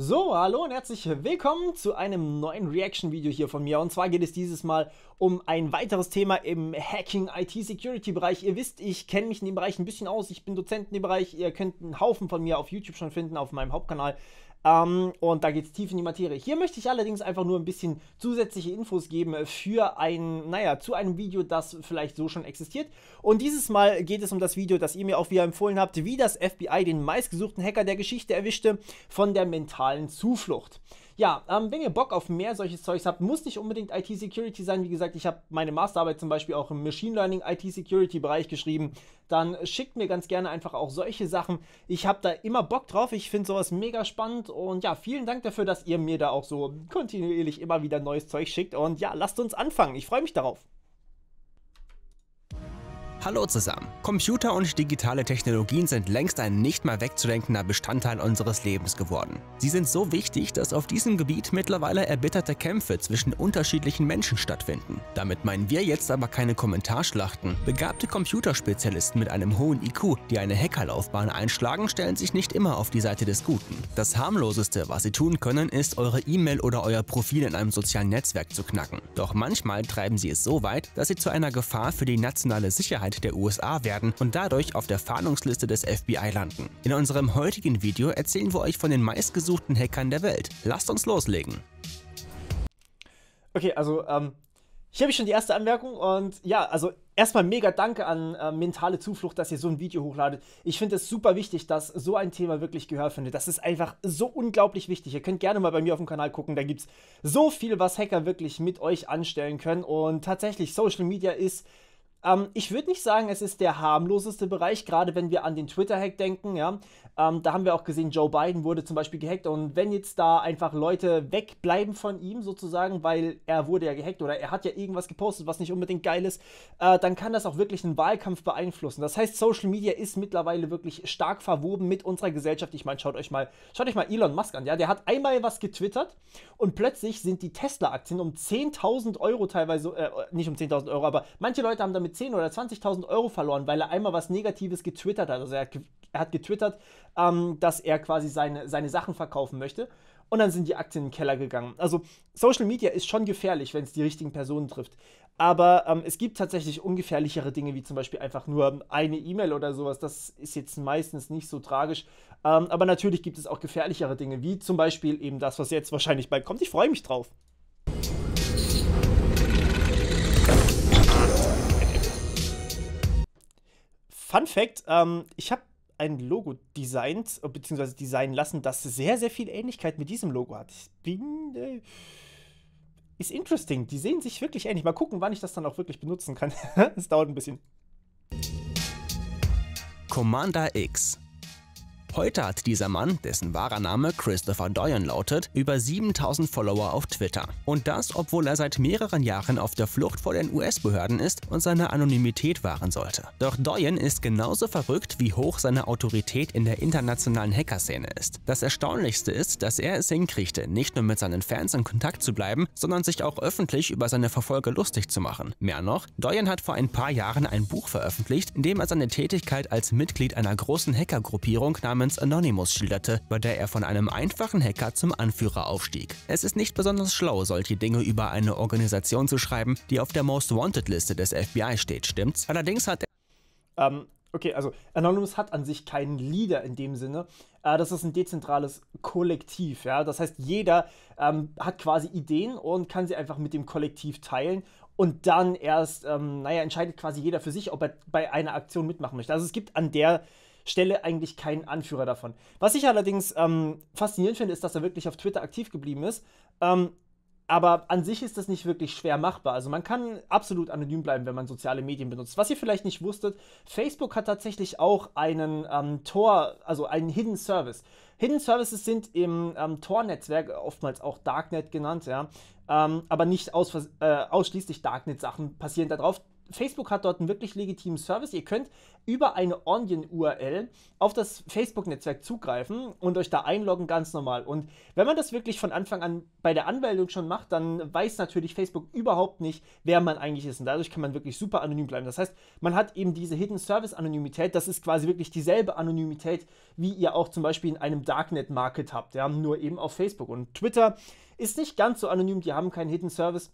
So, hallo und herzlich willkommen zu einem neuen Reaction-Video hier von mir. Und zwar geht es dieses Mal um ein weiteres Thema im Hacking-IT-Security-Bereich. Ihr wisst, ich kenne mich in dem Bereich ein bisschen aus. Ich bin Dozent in dem Bereich. Ihr könnt einen Haufen von mir auf YouTube schon finden, auf meinem Hauptkanal. Ähm, und da geht es tief in die Materie. Hier möchte ich allerdings einfach nur ein bisschen zusätzliche Infos geben für ein, naja, zu einem Video, das vielleicht so schon existiert. Und dieses Mal geht es um das Video, das ihr mir auch wieder empfohlen habt, wie das FBI den meistgesuchten Hacker der Geschichte erwischte von der mentalen Zuflucht. Ja, ähm, wenn ihr Bock auf mehr solches Zeugs habt, muss nicht unbedingt IT-Security sein. Wie gesagt, ich habe meine Masterarbeit zum Beispiel auch im Machine Learning IT-Security-Bereich geschrieben. Dann schickt mir ganz gerne einfach auch solche Sachen. Ich habe da immer Bock drauf. Ich finde sowas mega spannend. Und ja, vielen Dank dafür, dass ihr mir da auch so kontinuierlich immer wieder neues Zeug schickt. Und ja, lasst uns anfangen. Ich freue mich darauf. Hallo zusammen. Computer und digitale Technologien sind längst ein nicht mal wegzudenkender Bestandteil unseres Lebens geworden. Sie sind so wichtig, dass auf diesem Gebiet mittlerweile erbitterte Kämpfe zwischen unterschiedlichen Menschen stattfinden. Damit meinen wir jetzt aber keine Kommentarschlachten. Begabte Computerspezialisten mit einem hohen IQ, die eine Hackerlaufbahn einschlagen, stellen sich nicht immer auf die Seite des Guten. Das harmloseste, was sie tun können, ist, eure E-Mail oder euer Profil in einem sozialen Netzwerk zu knacken. Doch manchmal treiben sie es so weit, dass sie zu einer Gefahr für die nationale Sicherheit Mehrheit der USA werden und dadurch auf der Fahndungsliste des FBI landen. In unserem heutigen Video erzählen wir euch von den meistgesuchten Hackern der Welt. Lasst uns loslegen. Okay, also ähm, hier habe ich schon die erste Anmerkung und ja, also erstmal mega Danke an äh, Mentale Zuflucht, dass ihr so ein Video hochladet. Ich finde es super wichtig, dass so ein Thema wirklich Gehör findet. Das ist einfach so unglaublich wichtig. Ihr könnt gerne mal bei mir auf dem Kanal gucken, da gibt es so viel, was Hacker wirklich mit euch anstellen können und tatsächlich Social Media ist ähm, ich würde nicht sagen, es ist der harmloseste Bereich, gerade wenn wir an den Twitter-Hack denken. Ja? Ähm, da haben wir auch gesehen, Joe Biden wurde zum Beispiel gehackt. Und wenn jetzt da einfach Leute wegbleiben von ihm sozusagen, weil er wurde ja gehackt oder er hat ja irgendwas gepostet, was nicht unbedingt geil ist, äh, dann kann das auch wirklich einen Wahlkampf beeinflussen. Das heißt, Social Media ist mittlerweile wirklich stark verwoben mit unserer Gesellschaft. Ich meine, schaut euch mal, schaut euch mal Elon Musk an. Ja? Der hat einmal was getwittert und plötzlich sind die Tesla-Aktien um 10.000 Euro teilweise, äh, nicht um 10.000 Euro, aber manche Leute haben damit mit 10 oder 20.000 Euro verloren, weil er einmal was Negatives getwittert hat. Also er, er hat getwittert, ähm, dass er quasi seine, seine Sachen verkaufen möchte. Und dann sind die Aktien in den Keller gegangen. Also Social Media ist schon gefährlich, wenn es die richtigen Personen trifft. Aber ähm, es gibt tatsächlich ungefährlichere Dinge, wie zum Beispiel einfach nur eine E-Mail oder sowas. Das ist jetzt meistens nicht so tragisch. Ähm, aber natürlich gibt es auch gefährlichere Dinge, wie zum Beispiel eben das, was jetzt wahrscheinlich bald kommt. Ich freue mich drauf. Fun Fact: ähm, Ich habe ein Logo designt, äh, beziehungsweise designen lassen, das sehr, sehr viel Ähnlichkeit mit diesem Logo hat. Ich bin. Äh, ist interesting. Die sehen sich wirklich ähnlich. Mal gucken, wann ich das dann auch wirklich benutzen kann. Es dauert ein bisschen. Commander X Heute hat dieser Mann, dessen wahrer Name Christopher Doyen lautet, über 7000 Follower auf Twitter. Und das, obwohl er seit mehreren Jahren auf der Flucht vor den US-Behörden ist und seine Anonymität wahren sollte. Doch Doyen ist genauso verrückt, wie hoch seine Autorität in der internationalen Hackerszene ist. Das Erstaunlichste ist, dass er es hinkriegte, nicht nur mit seinen Fans in Kontakt zu bleiben, sondern sich auch öffentlich über seine Verfolger lustig zu machen. Mehr noch, Doyen hat vor ein paar Jahren ein Buch veröffentlicht, in dem er seine Tätigkeit als Mitglied einer großen Hackergruppierung namens Once Anonymous schilderte, bei der er von einem einfachen Hacker zum Anführer aufstieg. Es ist nicht besonders schlau, solche Dinge über eine Organisation zu schreiben, die auf der Most Wanted-Liste des FBI steht, stimmt's? Allerdings hat er... Um. Ähm, okay, also Anonymous hat an sich keinen Leader in dem Sinne. Äh, das ist ein dezentrales Kollektiv. Ja? Das heißt, jeder ähm, hat quasi Ideen und kann sie einfach mit dem Kollektiv teilen. Und dann erst, ähm, naja, entscheidet quasi jeder für sich, ob er bei einer Aktion mitmachen möchte. Also es gibt an der Stelle eigentlich keinen Anführer davon. Was ich allerdings ähm, faszinierend finde, ist, dass er wirklich auf Twitter aktiv geblieben ist. Ähm, aber an sich ist das nicht wirklich schwer machbar. Also man kann absolut anonym bleiben, wenn man soziale Medien benutzt. Was ihr vielleicht nicht wusstet, Facebook hat tatsächlich auch einen ähm, Tor, also einen Hidden Service. Hidden Services sind im ähm, Tor-Netzwerk äh, oftmals auch Darknet genannt, ja. Ähm, aber nicht aus, äh, ausschließlich Darknet-Sachen passieren da drauf. Facebook hat dort einen wirklich legitimen Service. Ihr könnt über eine Onion-URL auf das Facebook-Netzwerk zugreifen und euch da einloggen, ganz normal. Und wenn man das wirklich von Anfang an bei der Anmeldung schon macht, dann weiß natürlich Facebook überhaupt nicht, wer man eigentlich ist. Und dadurch kann man wirklich super anonym bleiben. Das heißt, man hat eben diese Hidden Service-Anonymität. Das ist quasi wirklich dieselbe Anonymität, wie ihr auch zum Beispiel in einem Darknet-Market habt. Ja? Nur eben auf Facebook. Und Twitter ist nicht ganz so anonym. Die haben keinen Hidden Service.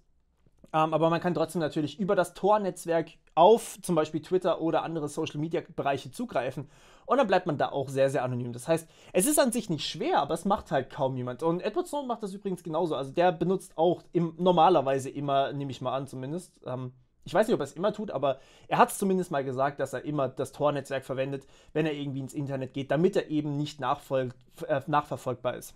Ähm, aber man kann trotzdem natürlich über das Tor-Netzwerk auf zum Beispiel Twitter oder andere Social-Media-Bereiche zugreifen. Und dann bleibt man da auch sehr, sehr anonym. Das heißt, es ist an sich nicht schwer, aber es macht halt kaum jemand. Und Edward Snowden macht das übrigens genauso. Also der benutzt auch im, normalerweise immer, nehme ich mal an zumindest, ähm, ich weiß nicht, ob er es immer tut, aber er hat es zumindest mal gesagt, dass er immer das Tor-Netzwerk verwendet, wenn er irgendwie ins Internet geht, damit er eben nicht nachvoll, äh, nachverfolgbar ist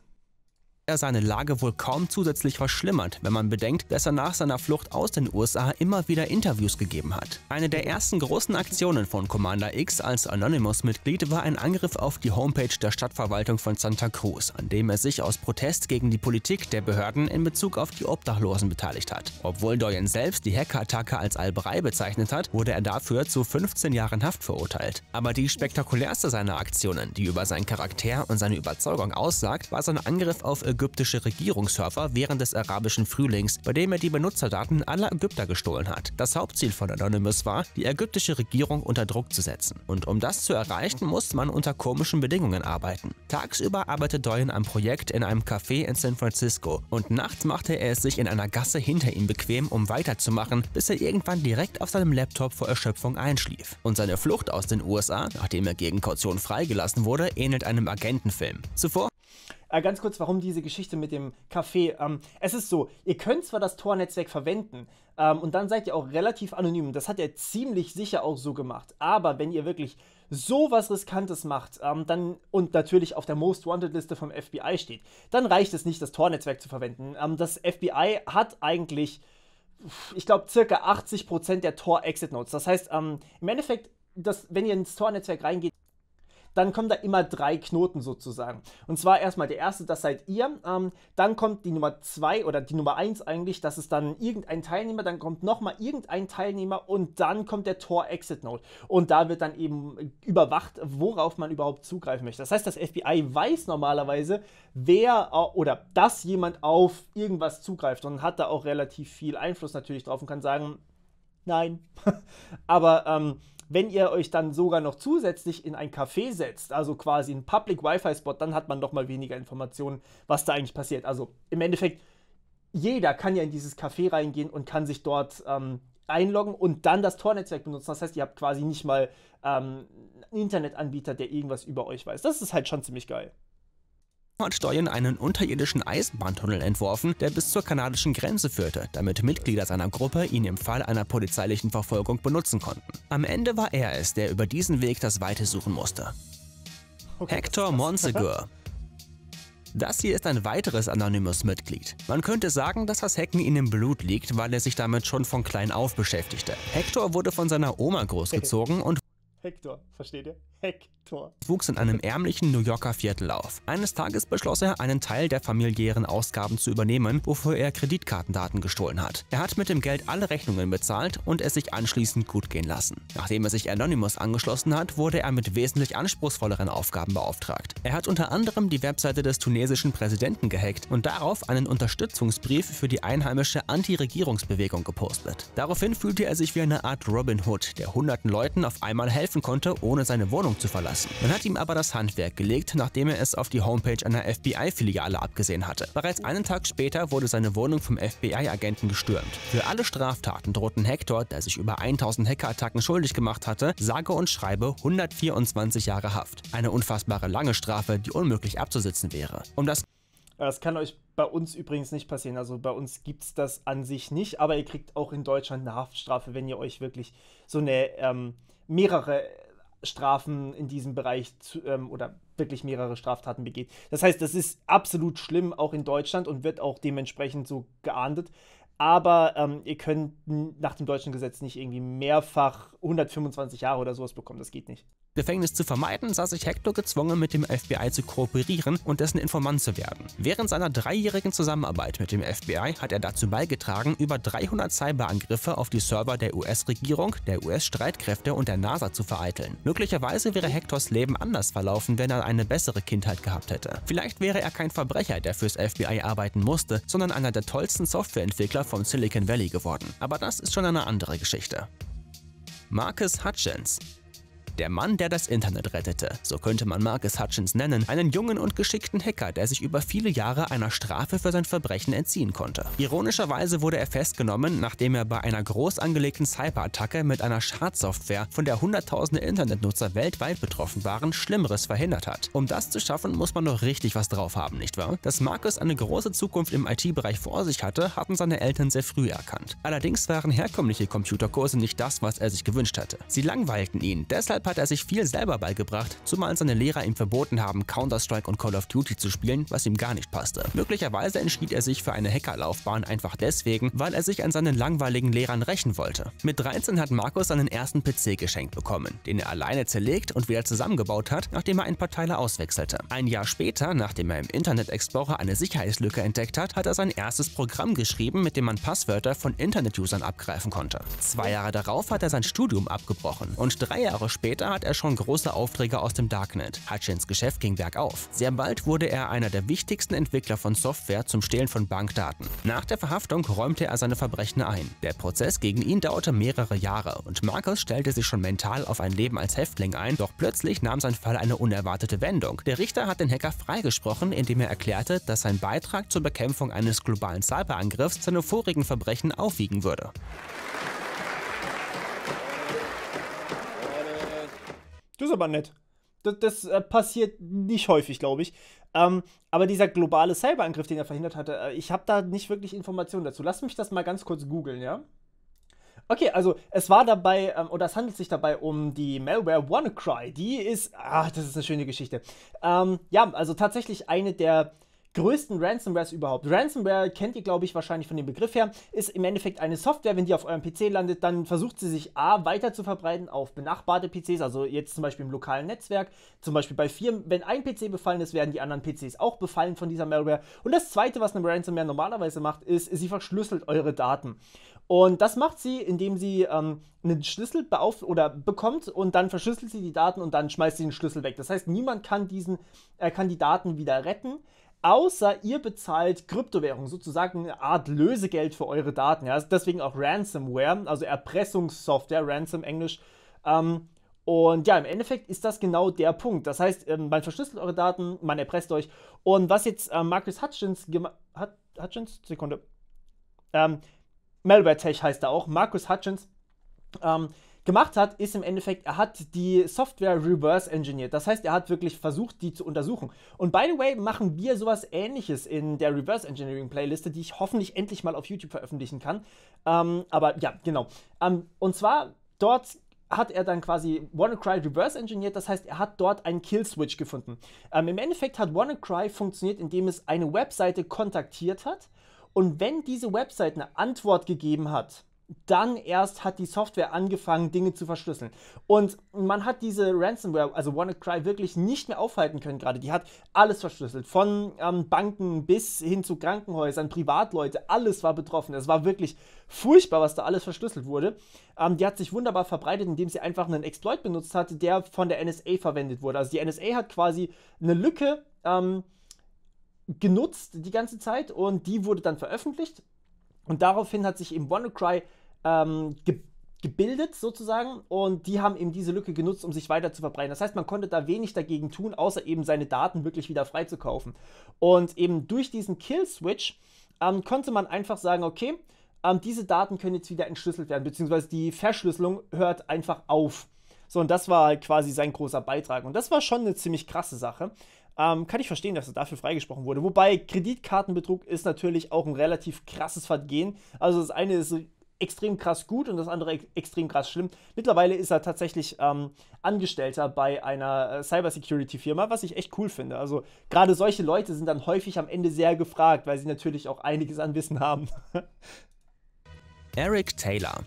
er seine Lage wohl kaum zusätzlich verschlimmert, wenn man bedenkt, dass er nach seiner Flucht aus den USA immer wieder Interviews gegeben hat. Eine der ersten großen Aktionen von Commander X als Anonymous-Mitglied war ein Angriff auf die Homepage der Stadtverwaltung von Santa Cruz, an dem er sich aus Protest gegen die Politik der Behörden in Bezug auf die Obdachlosen beteiligt hat. Obwohl Doyen selbst die Hackerattacke als Alberei bezeichnet hat, wurde er dafür zu 15 Jahren Haft verurteilt. Aber die spektakulärste seiner Aktionen, die über seinen Charakter und seine Überzeugung aussagt, war sein Angriff auf A ägyptische Regierungssurfer während des arabischen Frühlings, bei dem er die Benutzerdaten aller Ägypter gestohlen hat. Das Hauptziel von Anonymous war, die ägyptische Regierung unter Druck zu setzen. Und um das zu erreichen, muss man unter komischen Bedingungen arbeiten. Tagsüber arbeitet Doyen am Projekt in einem Café in San Francisco und nachts machte er es sich in einer Gasse hinter ihm bequem, um weiterzumachen, bis er irgendwann direkt auf seinem Laptop vor Erschöpfung einschlief. Und seine Flucht aus den USA, nachdem er gegen Kaution freigelassen wurde, ähnelt einem Agentenfilm. Zuvor äh, ganz kurz, warum diese Geschichte mit dem Café? Ähm, es ist so, ihr könnt zwar das Tor-Netzwerk verwenden ähm, und dann seid ihr auch relativ anonym. Das hat er ziemlich sicher auch so gemacht. Aber wenn ihr wirklich so was Riskantes macht ähm, dann, und natürlich auf der Most Wanted-Liste vom FBI steht, dann reicht es nicht, das Tor-Netzwerk zu verwenden. Ähm, das FBI hat eigentlich, ich glaube, circa 80% der Tor-Exit-Notes. Das heißt, ähm, im Endeffekt, das, wenn ihr ins Tor-Netzwerk reingeht, dann kommen da immer drei Knoten sozusagen. Und zwar erstmal der erste, das seid ihr. Ähm, dann kommt die Nummer zwei oder die Nummer eins eigentlich, das ist dann irgendein Teilnehmer. Dann kommt nochmal irgendein Teilnehmer und dann kommt der tor exit note Und da wird dann eben überwacht, worauf man überhaupt zugreifen möchte. Das heißt, das FBI weiß normalerweise, wer äh, oder dass jemand auf irgendwas zugreift und hat da auch relativ viel Einfluss natürlich drauf und kann sagen, nein. Aber ähm, wenn ihr euch dann sogar noch zusätzlich in ein Café setzt, also quasi einen Public Wi-Fi-Spot, dann hat man doch mal weniger Informationen, was da eigentlich passiert. Also im Endeffekt, jeder kann ja in dieses Café reingehen und kann sich dort ähm, einloggen und dann das Tor-Netzwerk benutzen. Das heißt, ihr habt quasi nicht mal ähm, einen Internetanbieter, der irgendwas über euch weiß. Das ist halt schon ziemlich geil hat Steuern einen unterirdischen Eisenbahntunnel entworfen, der bis zur kanadischen Grenze führte, damit Mitglieder seiner Gruppe ihn im Fall einer polizeilichen Verfolgung benutzen konnten. Am Ende war er es, der über diesen Weg das Weite suchen musste. Okay, Hector Monsegur, das hier ist ein weiteres anonymes Mitglied. Man könnte sagen, dass das Hacken ihm im Blut liegt, weil er sich damit schon von klein auf beschäftigte. Hector wurde von seiner Oma großgezogen und... Hector, versteht ihr? Hector. wuchs in einem ärmlichen New Yorker Viertel auf. Eines Tages beschloss er, einen Teil der familiären Ausgaben zu übernehmen, wofür er Kreditkartendaten gestohlen hat. Er hat mit dem Geld alle Rechnungen bezahlt und es sich anschließend gut gehen lassen. Nachdem er sich Anonymous angeschlossen hat, wurde er mit wesentlich anspruchsvolleren Aufgaben beauftragt. Er hat unter anderem die Webseite des tunesischen Präsidenten gehackt und darauf einen Unterstützungsbrief für die einheimische Anti-Regierungsbewegung gepostet. Daraufhin fühlte er sich wie eine Art Robin Hood, der hunderten Leuten auf einmal helfen konnte, ohne seine Wohnung Wohnung zu verlassen. Man hat ihm aber das Handwerk gelegt, nachdem er es auf die Homepage einer FBI-Filiale abgesehen hatte. Bereits einen Tag später wurde seine Wohnung vom FBI-Agenten gestürmt. Für alle Straftaten drohten Hector, der sich über 1000 Hackerattacken schuldig gemacht hatte, sage und schreibe 124 Jahre Haft. Eine unfassbare lange Strafe, die unmöglich abzusitzen wäre. Um das das kann euch bei uns übrigens nicht passieren. Also bei uns gibt es das an sich nicht, aber ihr kriegt auch in Deutschland eine Haftstrafe, wenn ihr euch wirklich so eine ähm, mehrere Strafen in diesem Bereich zu, ähm, oder wirklich mehrere Straftaten begeht. Das heißt, das ist absolut schlimm, auch in Deutschland und wird auch dementsprechend so geahndet. Aber ähm, ihr könnt nach dem deutschen Gesetz nicht irgendwie mehrfach 125 Jahre oder sowas bekommen. Das geht nicht. Gefängnis zu vermeiden, sah sich Hector gezwungen, mit dem FBI zu kooperieren und dessen Informant zu werden. Während seiner dreijährigen Zusammenarbeit mit dem FBI hat er dazu beigetragen, über 300 Cyberangriffe auf die Server der US-Regierung, der US-Streitkräfte und der NASA zu vereiteln. Möglicherweise wäre Hectors Leben anders verlaufen, wenn er eine bessere Kindheit gehabt hätte. Vielleicht wäre er kein Verbrecher, der fürs FBI arbeiten musste, sondern einer der tollsten Softwareentwickler vom Silicon Valley geworden. Aber das ist schon eine andere Geschichte. Marcus Hutchins der Mann, der das Internet rettete, so könnte man Marcus Hutchins nennen, einen jungen und geschickten Hacker, der sich über viele Jahre einer Strafe für sein Verbrechen entziehen konnte. Ironischerweise wurde er festgenommen, nachdem er bei einer groß angelegten Cyberattacke mit einer Schadsoftware, von der hunderttausende Internetnutzer weltweit betroffen waren, Schlimmeres verhindert hat. Um das zu schaffen, muss man doch richtig was drauf haben, nicht wahr? Dass Marcus eine große Zukunft im IT-Bereich vor sich hatte, hatten seine Eltern sehr früh erkannt. Allerdings waren herkömmliche Computerkurse nicht das, was er sich gewünscht hatte. Sie langweilten ihn, deshalb hat er sich viel selber beigebracht, zumal seine Lehrer ihm verboten haben, Counter-Strike und Call of Duty zu spielen, was ihm gar nicht passte. Möglicherweise entschied er sich für eine Hackerlaufbahn einfach deswegen, weil er sich an seinen langweiligen Lehrern rächen wollte. Mit 13 hat Markus seinen ersten PC geschenkt bekommen, den er alleine zerlegt und wieder zusammengebaut hat, nachdem er ein paar Teile auswechselte. Ein Jahr später, nachdem er im Internet Explorer eine Sicherheitslücke entdeckt hat, hat er sein erstes Programm geschrieben, mit dem man Passwörter von Internet-Usern abgreifen konnte. Zwei Jahre darauf hat er sein Studium abgebrochen und drei Jahre später Später hat er schon große Aufträge aus dem Darknet. Hutchins Geschäft ging bergauf. Sehr bald wurde er einer der wichtigsten Entwickler von Software zum Stehlen von Bankdaten. Nach der Verhaftung räumte er seine Verbrechen ein. Der Prozess gegen ihn dauerte mehrere Jahre und Markus stellte sich schon mental auf ein Leben als Häftling ein, doch plötzlich nahm sein Fall eine unerwartete Wendung. Der Richter hat den Hacker freigesprochen, indem er erklärte, dass sein Beitrag zur Bekämpfung eines globalen Cyberangriffs seine vorigen Verbrechen aufwiegen würde. Das ist aber nett. Das, das äh, passiert nicht häufig, glaube ich. Ähm, aber dieser globale Cyberangriff, den er verhindert hatte, äh, ich habe da nicht wirklich Informationen dazu. Lass mich das mal ganz kurz googeln, ja? Okay, also es war dabei, ähm, oder es handelt sich dabei um die Malware WannaCry. Die ist, ach, das ist eine schöne Geschichte. Ähm, ja, also tatsächlich eine der größten Ransomwares überhaupt. Ransomware kennt ihr, glaube ich, wahrscheinlich von dem Begriff her, ist im Endeffekt eine Software, wenn die auf eurem PC landet, dann versucht sie sich A weiter zu verbreiten auf benachbarte PCs, also jetzt zum Beispiel im lokalen Netzwerk, zum Beispiel bei Firmen. Wenn ein PC befallen ist, werden die anderen PCs auch befallen von dieser Malware. Und das Zweite, was eine Ransomware normalerweise macht, ist, sie verschlüsselt eure Daten. Und das macht sie, indem sie ähm, einen Schlüssel beauf oder bekommt und dann verschlüsselt sie die Daten und dann schmeißt sie den Schlüssel weg. Das heißt, niemand kann, diesen, äh, kann die Daten wieder retten außer ihr bezahlt Kryptowährung, sozusagen eine Art Lösegeld für eure Daten. Ja? Deswegen auch Ransomware, also Erpressungssoftware, Ransom Englisch. Ähm, und ja, im Endeffekt ist das genau der Punkt. Das heißt, ähm, man verschlüsselt eure Daten, man erpresst euch. Und was jetzt ähm, Marcus Hutchins gemacht hat, Hutchins, Sekunde. Ähm, Malware Tech heißt er auch. Marcus Hutchins. Ähm, gemacht hat, ist im Endeffekt, er hat die Software reverse engineert. Das heißt, er hat wirklich versucht, die zu untersuchen. Und by the way, machen wir sowas ähnliches in der Reverse Engineering Playliste, die ich hoffentlich endlich mal auf YouTube veröffentlichen kann. Ähm, aber ja, genau. Ähm, und zwar dort hat er dann quasi WannaCry reverse engineert, das heißt, er hat dort einen Kill-Switch gefunden. Ähm, Im Endeffekt hat WannaCry funktioniert, indem es eine Webseite kontaktiert hat und wenn diese Webseite eine Antwort gegeben hat, dann erst hat die Software angefangen, Dinge zu verschlüsseln. Und man hat diese Ransomware, also WannaCry, wirklich nicht mehr aufhalten können gerade. Die hat alles verschlüsselt, von ähm, Banken bis hin zu Krankenhäusern, Privatleute, alles war betroffen. Es war wirklich furchtbar, was da alles verschlüsselt wurde. Ähm, die hat sich wunderbar verbreitet, indem sie einfach einen Exploit benutzt hat, der von der NSA verwendet wurde. Also die NSA hat quasi eine Lücke ähm, genutzt die ganze Zeit und die wurde dann veröffentlicht. Und daraufhin hat sich eben WannaCry ähm, ge gebildet sozusagen und die haben eben diese Lücke genutzt, um sich weiter zu verbreiten. Das heißt, man konnte da wenig dagegen tun, außer eben seine Daten wirklich wieder freizukaufen. Und eben durch diesen Kill-Switch ähm, konnte man einfach sagen, okay, ähm, diese Daten können jetzt wieder entschlüsselt werden, beziehungsweise die Verschlüsselung hört einfach auf. So, und das war halt quasi sein großer Beitrag. Und das war schon eine ziemlich krasse Sache. Ähm, kann ich verstehen, dass er dafür freigesprochen wurde. Wobei Kreditkartenbetrug ist natürlich auch ein relativ krasses Vergehen. Also das eine ist extrem krass gut und das andere extrem krass schlimm. Mittlerweile ist er tatsächlich ähm, Angestellter bei einer äh, Cybersecurity-Firma, was ich echt cool finde. Also gerade solche Leute sind dann häufig am Ende sehr gefragt, weil sie natürlich auch einiges an Wissen haben. Eric Taylor.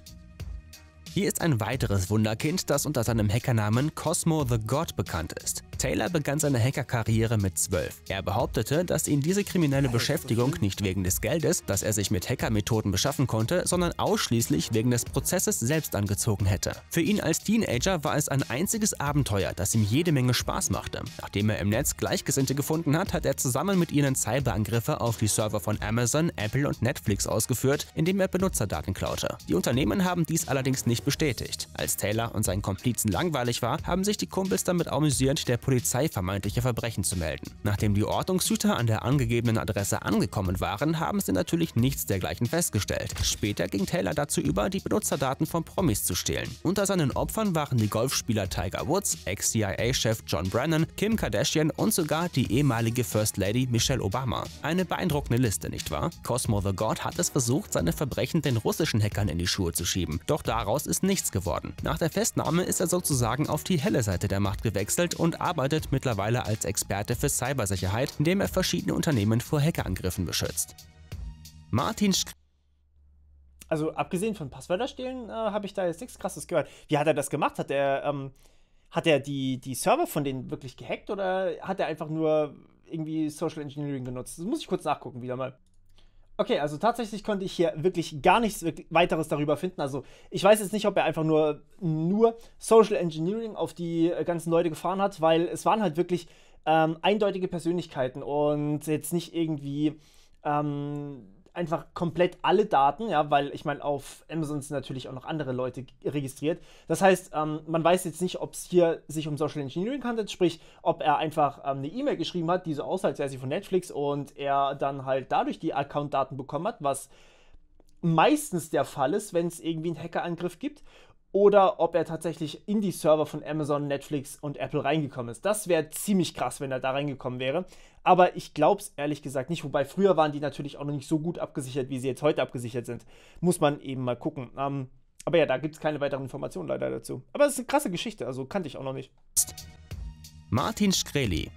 Hier ist ein weiteres Wunderkind, das unter seinem Hackernamen Cosmo the God bekannt ist. Taylor begann seine Hackerkarriere mit 12. Er behauptete, dass ihn diese kriminelle Beschäftigung nicht wegen des Geldes, das er sich mit Hackermethoden beschaffen konnte, sondern ausschließlich wegen des Prozesses selbst angezogen hätte. Für ihn als Teenager war es ein einziges Abenteuer, das ihm jede Menge Spaß machte. Nachdem er im Netz Gleichgesinnte gefunden hat, hat er zusammen mit ihnen Cyberangriffe auf die Server von Amazon, Apple und Netflix ausgeführt, indem er Benutzerdaten klaute. Die Unternehmen haben dies allerdings nicht bestätigt. Als Taylor und sein Komplizen langweilig war, haben sich die Kumpels damit amüsierend der Polizei Polizei vermeintliche Verbrechen zu melden. Nachdem die Ordnungshüter an der angegebenen Adresse angekommen waren, haben sie natürlich nichts dergleichen festgestellt. Später ging Taylor dazu über, die Benutzerdaten von Promis zu stehlen. Unter seinen Opfern waren die Golfspieler Tiger Woods, Ex-CIA-Chef John Brennan, Kim Kardashian und sogar die ehemalige First Lady Michelle Obama. Eine beeindruckende Liste, nicht wahr? Cosmo the God hat es versucht, seine Verbrechen den russischen Hackern in die Schuhe zu schieben, doch daraus ist nichts geworden. Nach der Festnahme ist er sozusagen auf die helle Seite der Macht gewechselt und arbeitet arbeitet mittlerweile als Experte für Cybersicherheit, indem er verschiedene Unternehmen vor Hackerangriffen beschützt. Martin Sch Also abgesehen von Passwörterstehlen äh, habe ich da jetzt nichts Krasses gehört. Wie hat er das gemacht? Hat er, ähm, hat er die, die Server von denen wirklich gehackt oder hat er einfach nur irgendwie Social Engineering genutzt? Das muss ich kurz nachgucken wieder mal. Okay, also tatsächlich konnte ich hier wirklich gar nichts weiteres darüber finden. Also ich weiß jetzt nicht, ob er einfach nur, nur Social Engineering auf die äh, ganzen Leute gefahren hat, weil es waren halt wirklich ähm, eindeutige Persönlichkeiten und jetzt nicht irgendwie ähm, einfach komplett alle Daten, ja, weil ich meine, auf Amazon sind natürlich auch noch andere Leute registriert. Das heißt, ähm, man weiß jetzt nicht, ob es hier sich um Social Engineering handelt, sprich, ob er einfach ähm, eine E-Mail geschrieben hat, die so aussah, als wäre sie von Netflix und er dann halt dadurch die Account-Daten bekommen hat, was meistens der Fall ist, wenn es irgendwie einen Hackerangriff gibt oder ob er tatsächlich in die Server von Amazon, Netflix und Apple reingekommen ist. Das wäre ziemlich krass, wenn er da reingekommen wäre. Aber ich glaube es ehrlich gesagt nicht. Wobei früher waren die natürlich auch noch nicht so gut abgesichert, wie sie jetzt heute abgesichert sind. Muss man eben mal gucken. Ähm, aber ja, da gibt es keine weiteren Informationen leider dazu. Aber es ist eine krasse Geschichte, also kannte ich auch noch nicht. Martin Skreli,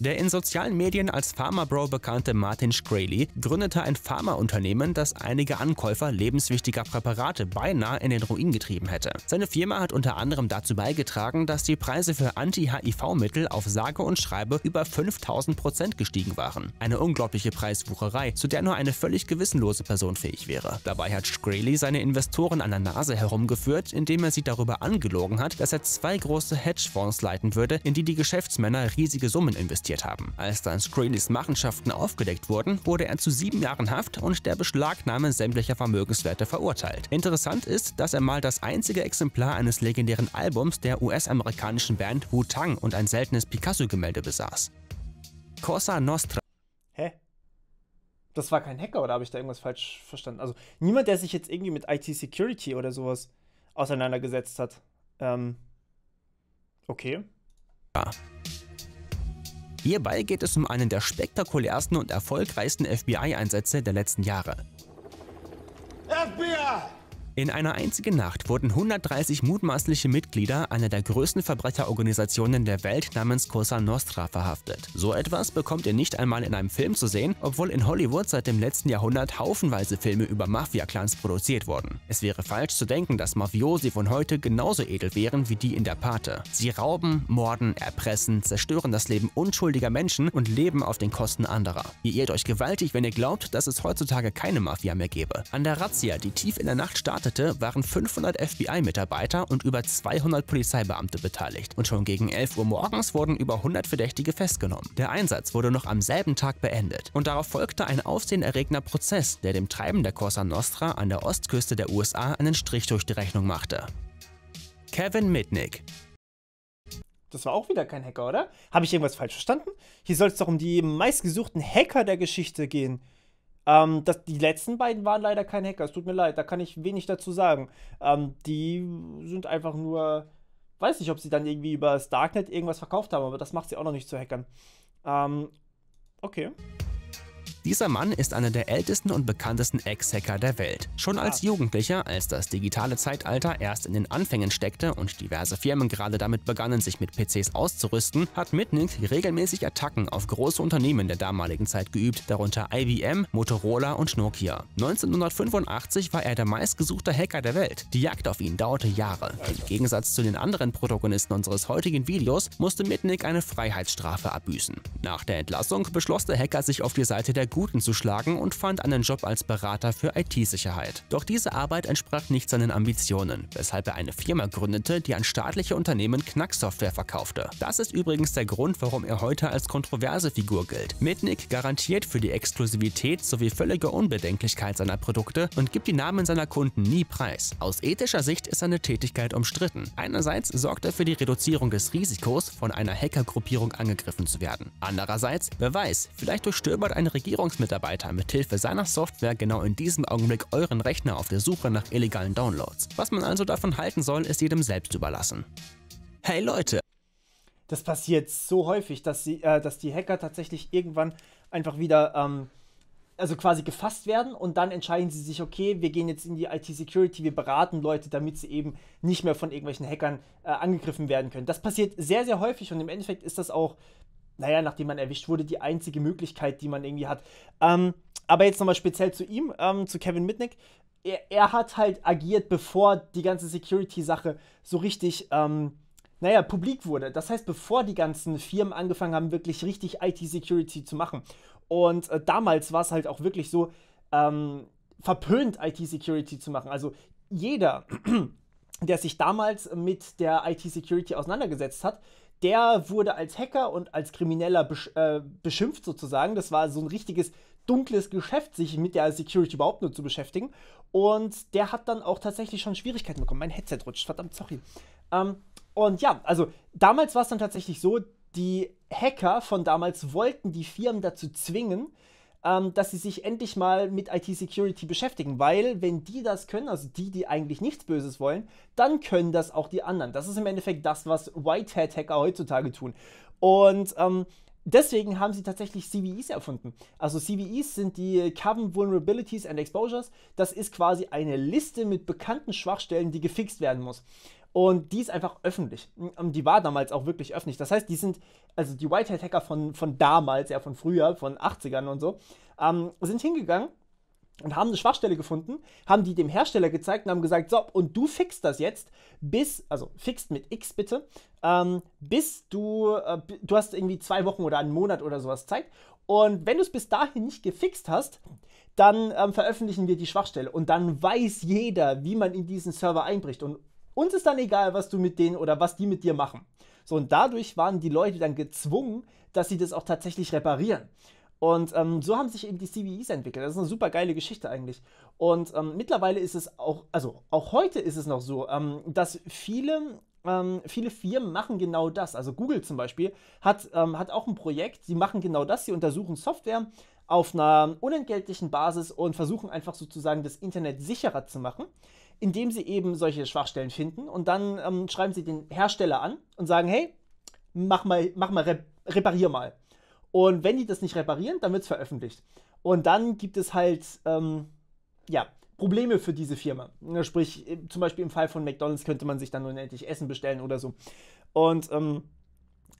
der in sozialen Medien als pharma Bro bekannte Martin Shkreli gründete ein Pharmaunternehmen, das einige Ankäufer lebenswichtiger Präparate beinahe in den Ruin getrieben hätte. Seine Firma hat unter anderem dazu beigetragen, dass die Preise für Anti-HIV-Mittel auf sage und schreibe über 5000 Prozent gestiegen waren. Eine unglaubliche Preiswucherei, zu der nur eine völlig gewissenlose Person fähig wäre. Dabei hat Shkreli seine Investoren an der Nase herumgeführt, indem er sie darüber angelogen hat, dass er zwei große Hedgefonds leiten würde, in die die Geschäftsmänner riesige Summen investieren existiert haben. Als dann Screenys Machenschaften aufgedeckt wurden, wurde er zu sieben Jahren Haft und der Beschlagnahme sämtlicher Vermögenswerte verurteilt. Interessant ist, dass er mal das einzige Exemplar eines legendären Albums der US-amerikanischen Band Wu-Tang und ein seltenes Picasso-Gemälde besaß. Cosa Nostra Hä? Das war kein Hacker oder habe ich da irgendwas falsch verstanden? Also niemand, der sich jetzt irgendwie mit IT-Security oder sowas auseinandergesetzt hat. Ähm, okay. Ja. Hierbei geht es um einen der spektakulärsten und erfolgreichsten FBI-Einsätze der letzten Jahre. FBI! In einer einzigen Nacht wurden 130 mutmaßliche Mitglieder einer der größten Verbrecherorganisationen der Welt namens Cosa Nostra verhaftet. So etwas bekommt ihr nicht einmal in einem Film zu sehen, obwohl in Hollywood seit dem letzten Jahrhundert haufenweise Filme über Mafia-Clans produziert wurden. Es wäre falsch zu denken, dass Mafiosi von heute genauso edel wären wie die in der Pate. Sie rauben, morden, erpressen, zerstören das Leben unschuldiger Menschen und leben auf den Kosten anderer. Ihr irrt euch gewaltig, wenn ihr glaubt, dass es heutzutage keine Mafia mehr gäbe. An der Razzia, die tief in der Nacht startet, startete, waren 500 FBI-Mitarbeiter und über 200 Polizeibeamte beteiligt und schon gegen 11 Uhr morgens wurden über 100 Verdächtige festgenommen. Der Einsatz wurde noch am selben Tag beendet und darauf folgte ein aufsehenerregender Prozess, der dem Treiben der Corsa Nostra an der Ostküste der USA einen Strich durch die Rechnung machte. Kevin Mitnick, das war auch wieder kein Hacker, oder? Habe ich irgendwas falsch verstanden? Hier soll es doch um die meistgesuchten Hacker der Geschichte gehen. Ähm, das, die letzten beiden waren leider kein Hacker, es tut mir leid, da kann ich wenig dazu sagen. Ähm, die sind einfach nur, weiß nicht, ob sie dann irgendwie über das Darknet irgendwas verkauft haben, aber das macht sie auch noch nicht zu Hackern. Ähm, okay. Dieser Mann ist einer der ältesten und bekanntesten Ex-Hacker der Welt. Schon als Jugendlicher, als das digitale Zeitalter erst in den Anfängen steckte und diverse Firmen gerade damit begannen, sich mit PCs auszurüsten, hat Mitnick regelmäßig Attacken auf große Unternehmen der damaligen Zeit geübt, darunter IBM, Motorola und Nokia. 1985 war er der meistgesuchte Hacker der Welt. Die Jagd auf ihn dauerte Jahre. Im Gegensatz zu den anderen Protagonisten unseres heutigen Videos musste Mitnick eine Freiheitsstrafe abbüßen. Nach der Entlassung beschloss der Hacker, sich auf die Seite der Guten zu schlagen und fand einen Job als Berater für IT-Sicherheit. Doch diese Arbeit entsprach nicht seinen Ambitionen, weshalb er eine Firma gründete, die an staatliche Unternehmen Knacksoftware verkaufte. Das ist übrigens der Grund, warum er heute als kontroverse Figur gilt. Mitnick garantiert für die Exklusivität sowie völlige Unbedenklichkeit seiner Produkte und gibt die Namen seiner Kunden nie preis. Aus ethischer Sicht ist seine Tätigkeit umstritten. Einerseits sorgt er für die Reduzierung des Risikos, von einer Hackergruppierung angegriffen zu werden. Andererseits, wer weiß, vielleicht durchstöbert eine Regierung Sicherungsmitarbeiter mit Hilfe seiner Software genau in diesem Augenblick euren Rechner auf der Suche nach illegalen Downloads. Was man also davon halten soll, ist jedem selbst überlassen. Hey Leute! Das passiert so häufig, dass, sie, äh, dass die Hacker tatsächlich irgendwann einfach wieder ähm, also quasi gefasst werden und dann entscheiden sie sich, okay, wir gehen jetzt in die IT-Security, wir beraten Leute, damit sie eben nicht mehr von irgendwelchen Hackern äh, angegriffen werden können. Das passiert sehr, sehr häufig und im Endeffekt ist das auch naja, nachdem man erwischt wurde, die einzige Möglichkeit, die man irgendwie hat. Ähm, aber jetzt nochmal speziell zu ihm, ähm, zu Kevin Mitnick. Er, er, hat halt agiert, bevor die ganze Security-Sache so richtig, ähm, naja, publik wurde. Das heißt, bevor die ganzen Firmen angefangen haben, wirklich richtig IT-Security zu machen. Und äh, damals war es halt auch wirklich so ähm, verpönt, IT-Security zu machen. Also jeder, der sich damals mit der IT-Security auseinandergesetzt hat, der wurde als Hacker und als Krimineller besch äh, beschimpft sozusagen. Das war so ein richtiges dunkles Geschäft, sich mit der Security überhaupt nur zu beschäftigen. Und der hat dann auch tatsächlich schon Schwierigkeiten bekommen. Mein Headset rutscht, verdammt, sorry. Ähm, und ja, also damals war es dann tatsächlich so, die Hacker von damals wollten die Firmen dazu zwingen, ähm, dass sie sich endlich mal mit IT-Security beschäftigen, weil wenn die das können, also die, die eigentlich nichts Böses wollen, dann können das auch die anderen. Das ist im Endeffekt das, was White Hat Hacker heutzutage tun. Und ähm, deswegen haben sie tatsächlich CVEs erfunden. Also CVEs sind die Coven Vulnerabilities and Exposures. Das ist quasi eine Liste mit bekannten Schwachstellen, die gefixt werden muss. Und die ist einfach öffentlich. Die war damals auch wirklich öffentlich. Das heißt, die sind, also die Whitehead-Hacker von, von damals, ja von früher, von 80ern und so, ähm, sind hingegangen und haben eine Schwachstelle gefunden, haben die dem Hersteller gezeigt und haben gesagt, so, und du fixst das jetzt bis, also fixt mit X bitte, ähm, bis du, äh, du hast irgendwie zwei Wochen oder einen Monat oder sowas Zeit. Und wenn du es bis dahin nicht gefixt hast, dann ähm, veröffentlichen wir die Schwachstelle. Und dann weiß jeder, wie man in diesen Server einbricht. Und uns ist dann egal, was du mit denen oder was die mit dir machen. So, und dadurch waren die Leute dann gezwungen, dass sie das auch tatsächlich reparieren. Und ähm, so haben sich eben die CVEs entwickelt. Das ist eine super geile Geschichte eigentlich. Und ähm, mittlerweile ist es auch, also auch heute ist es noch so, ähm, dass viele ähm, viele Firmen machen genau das. Also Google zum Beispiel hat, ähm, hat auch ein Projekt, die machen genau das. Sie untersuchen Software auf einer unentgeltlichen Basis und versuchen einfach sozusagen das Internet sicherer zu machen indem sie eben solche Schwachstellen finden und dann ähm, schreiben sie den Hersteller an und sagen, hey, mach mal, mach mal, rep reparier mal. Und wenn die das nicht reparieren, dann wird es veröffentlicht. Und dann gibt es halt, ähm, ja, Probleme für diese Firma. Ne, sprich, äh, zum Beispiel im Fall von McDonalds könnte man sich dann unendlich Essen bestellen oder so. Und ähm,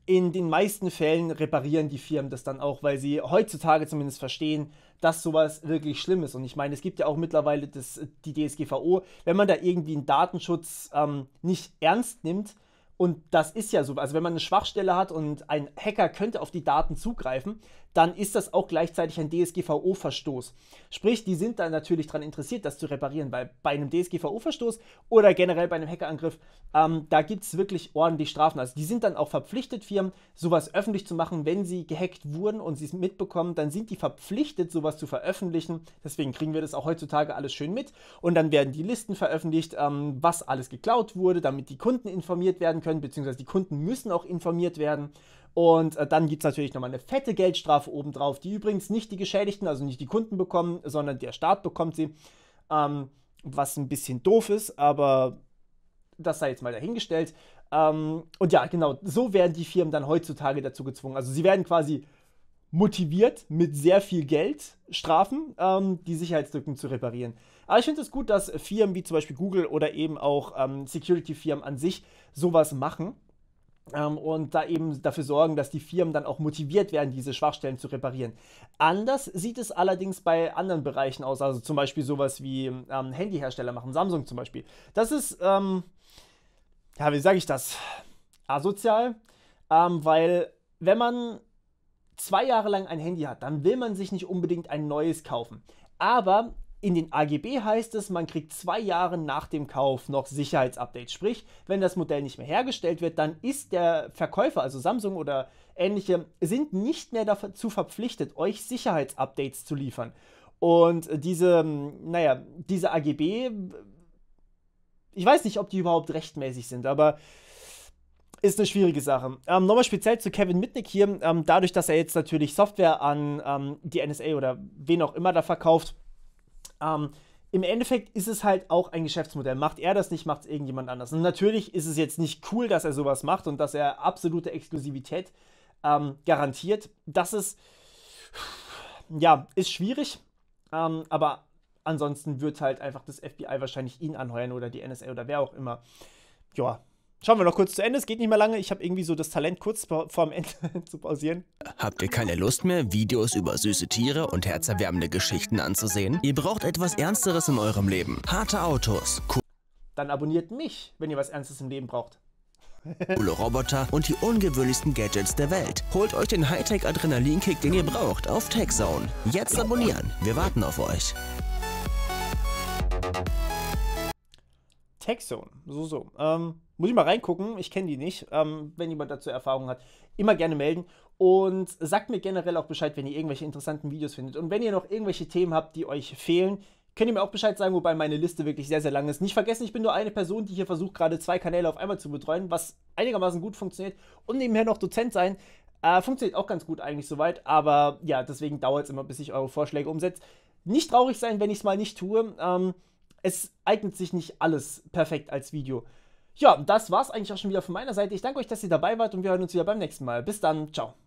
in den meisten Fällen reparieren die Firmen das dann auch, weil sie heutzutage zumindest verstehen, dass sowas wirklich schlimm ist. Und ich meine, es gibt ja auch mittlerweile das, die DSGVO. Wenn man da irgendwie einen Datenschutz ähm, nicht ernst nimmt, und das ist ja so. Also wenn man eine Schwachstelle hat und ein Hacker könnte auf die Daten zugreifen, dann ist das auch gleichzeitig ein DSGVO-Verstoß. Sprich, die sind dann natürlich daran interessiert, das zu reparieren, weil bei einem DSGVO-Verstoß oder generell bei einem Hackerangriff, ähm, da gibt es wirklich ordentlich Strafen. Also die sind dann auch verpflichtet, Firmen sowas öffentlich zu machen, wenn sie gehackt wurden und sie es mitbekommen, dann sind die verpflichtet, sowas zu veröffentlichen. Deswegen kriegen wir das auch heutzutage alles schön mit. Und dann werden die Listen veröffentlicht, ähm, was alles geklaut wurde, damit die Kunden informiert werden können, beziehungsweise die Kunden müssen auch informiert werden. Und äh, dann gibt es natürlich nochmal eine fette Geldstrafe obendrauf, die übrigens nicht die Geschädigten, also nicht die Kunden bekommen, sondern der Staat bekommt sie. Ähm, was ein bisschen doof ist, aber das sei jetzt mal dahingestellt. Ähm, und ja, genau, so werden die Firmen dann heutzutage dazu gezwungen. Also sie werden quasi motiviert, mit sehr viel Geld Strafen ähm, die Sicherheitslücken zu reparieren. Aber ich finde es gut, dass Firmen wie zum Beispiel Google oder eben auch ähm, Security-Firmen an sich sowas machen. Ähm, und da eben dafür sorgen, dass die Firmen dann auch motiviert werden, diese Schwachstellen zu reparieren. Anders sieht es allerdings bei anderen Bereichen aus, also zum Beispiel sowas wie ähm, Handyhersteller machen, Samsung zum Beispiel. Das ist, ähm, ja, wie sage ich das, asozial, ähm, weil wenn man zwei Jahre lang ein Handy hat, dann will man sich nicht unbedingt ein neues kaufen. Aber in den AGB heißt es, man kriegt zwei Jahre nach dem Kauf noch Sicherheitsupdates. Sprich, wenn das Modell nicht mehr hergestellt wird, dann ist der Verkäufer, also Samsung oder ähnliche, sind nicht mehr dazu verpflichtet, euch Sicherheitsupdates zu liefern. Und diese, naja, diese AGB, ich weiß nicht, ob die überhaupt rechtmäßig sind, aber ist eine schwierige Sache. Ähm, nochmal speziell zu Kevin Mitnick hier, ähm, dadurch, dass er jetzt natürlich Software an ähm, die NSA oder wen auch immer da verkauft, ähm, Im Endeffekt ist es halt auch ein Geschäftsmodell. Macht er das nicht, macht es irgendjemand anders. Und natürlich ist es jetzt nicht cool, dass er sowas macht und dass er absolute Exklusivität ähm, garantiert. Das ist, ja, ist schwierig, ähm, aber ansonsten wird halt einfach das FBI wahrscheinlich ihn anheuern oder die NSA oder wer auch immer. Ja, Schauen wir noch kurz zu Ende. Es geht nicht mehr lange. Ich habe irgendwie so das Talent, kurz vorm Ende zu pausieren. Habt ihr keine Lust mehr, Videos über süße Tiere und herzerwärmende Geschichten anzusehen? Ihr braucht etwas Ernsteres in eurem Leben. Harte Autos. Cool. Dann abonniert mich, wenn ihr was Ernstes im Leben braucht. Coole Roboter und die ungewöhnlichsten Gadgets der Welt. Holt euch den Hightech-Adrenalinkick, den ihr braucht, auf TechZone. Jetzt abonnieren. Wir warten auf euch. TechZone, so, so. Ähm, muss ich mal reingucken, ich kenne die nicht. Ähm, wenn jemand dazu Erfahrung hat, immer gerne melden. Und sagt mir generell auch Bescheid, wenn ihr irgendwelche interessanten Videos findet. Und wenn ihr noch irgendwelche Themen habt, die euch fehlen, könnt ihr mir auch Bescheid sagen, wobei meine Liste wirklich sehr, sehr lang ist. Nicht vergessen, ich bin nur eine Person, die hier versucht, gerade zwei Kanäle auf einmal zu betreuen, was einigermaßen gut funktioniert. Und nebenher noch Dozent sein. Äh, funktioniert auch ganz gut eigentlich soweit. Aber ja, deswegen dauert es immer, bis ich eure Vorschläge umsetze. Nicht traurig sein, wenn ich es mal nicht tue. Ähm, es eignet sich nicht alles perfekt als Video. Ja, das war's eigentlich auch schon wieder von meiner Seite. Ich danke euch, dass ihr dabei wart und wir hören uns wieder beim nächsten Mal. Bis dann, ciao.